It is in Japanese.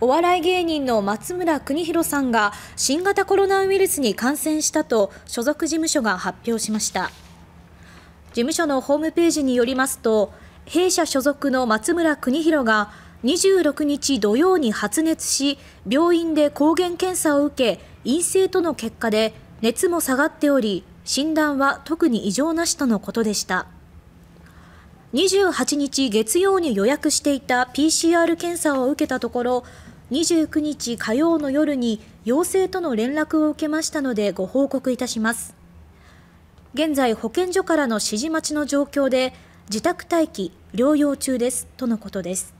お笑い芸人の松村邦弘さんが新型コロナウイルスに感染したと所属事務所が発表しました事務所のホームページによりますと弊社所属の松村邦弘が26日土曜に発熱し病院で抗原検査を受け陰性との結果で熱も下がっており診断は特に異常なしとのことでした。28日月曜に予約していた PCR 検査を受けたところ29日火曜の夜に陽性との連絡を受けましたのでご報告いたします現在保健所からの指示待ちの状況で自宅待機療養中ですとのことです